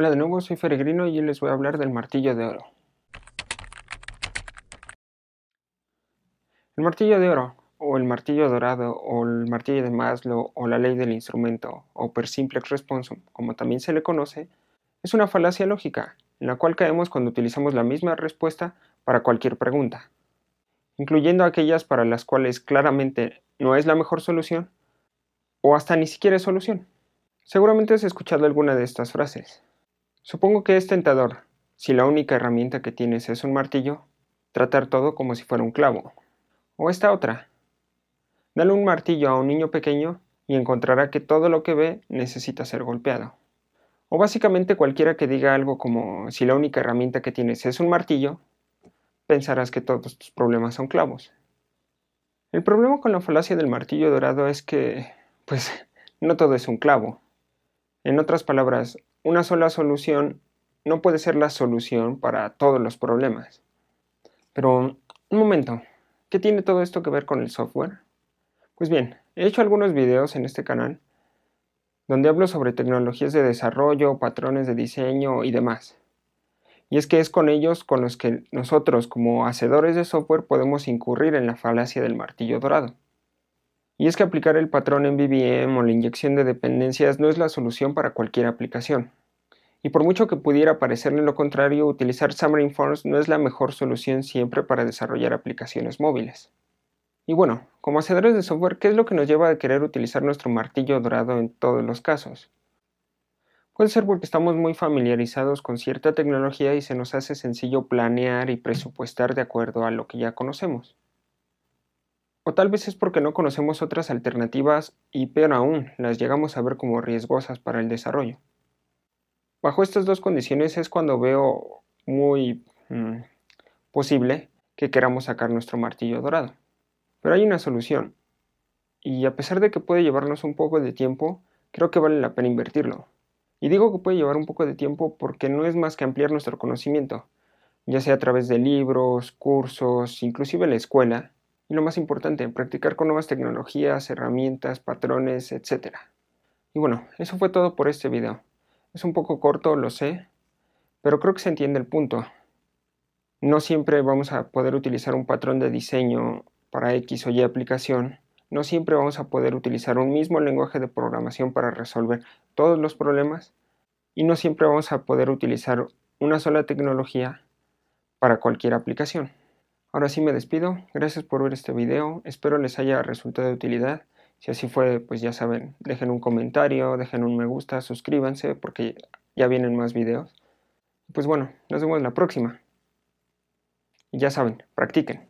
Hola de nuevo, soy Feregrino y hoy les voy a hablar del martillo de oro. El martillo de oro, o el martillo dorado, o el martillo de Maslow, o la ley del instrumento, o per simplex responsum, como también se le conoce, es una falacia lógica, en la cual caemos cuando utilizamos la misma respuesta para cualquier pregunta, incluyendo aquellas para las cuales claramente no es la mejor solución, o hasta ni siquiera es solución. Seguramente has escuchado alguna de estas frases. Supongo que es tentador, si la única herramienta que tienes es un martillo, tratar todo como si fuera un clavo. O esta otra. Dale un martillo a un niño pequeño y encontrará que todo lo que ve necesita ser golpeado. O básicamente cualquiera que diga algo como si la única herramienta que tienes es un martillo, pensarás que todos tus problemas son clavos. El problema con la falacia del martillo dorado es que, pues, no todo es un clavo. En otras palabras, una sola solución no puede ser la solución para todos los problemas. Pero, un momento, ¿qué tiene todo esto que ver con el software? Pues bien, he hecho algunos videos en este canal donde hablo sobre tecnologías de desarrollo, patrones de diseño y demás. Y es que es con ellos con los que nosotros como hacedores de software podemos incurrir en la falacia del martillo dorado. Y es que aplicar el patrón en BBM o la inyección de dependencias no es la solución para cualquier aplicación. Y por mucho que pudiera parecerle lo contrario, utilizar Xamarin Forms no es la mejor solución siempre para desarrollar aplicaciones móviles. Y bueno, como hacedores de software, ¿qué es lo que nos lleva a querer utilizar nuestro martillo dorado en todos los casos? Puede ser porque estamos muy familiarizados con cierta tecnología y se nos hace sencillo planear y presupuestar de acuerdo a lo que ya conocemos. O tal vez es porque no conocemos otras alternativas y peor aún, las llegamos a ver como riesgosas para el desarrollo. Bajo estas dos condiciones es cuando veo muy mm, posible que queramos sacar nuestro martillo dorado. Pero hay una solución, y a pesar de que puede llevarnos un poco de tiempo, creo que vale la pena invertirlo. Y digo que puede llevar un poco de tiempo porque no es más que ampliar nuestro conocimiento, ya sea a través de libros, cursos, inclusive la escuela, y lo más importante, practicar con nuevas tecnologías, herramientas, patrones, etc. Y bueno, eso fue todo por este video. Es un poco corto, lo sé, pero creo que se entiende el punto. No siempre vamos a poder utilizar un patrón de diseño para X o Y aplicación. No siempre vamos a poder utilizar un mismo lenguaje de programación para resolver todos los problemas. Y no siempre vamos a poder utilizar una sola tecnología para cualquier aplicación. Ahora sí me despido, gracias por ver este video, espero les haya resultado de utilidad. Si así fue, pues ya saben, dejen un comentario, dejen un me gusta, suscríbanse porque ya vienen más videos. Pues bueno, nos vemos la próxima. Y ya saben, practiquen.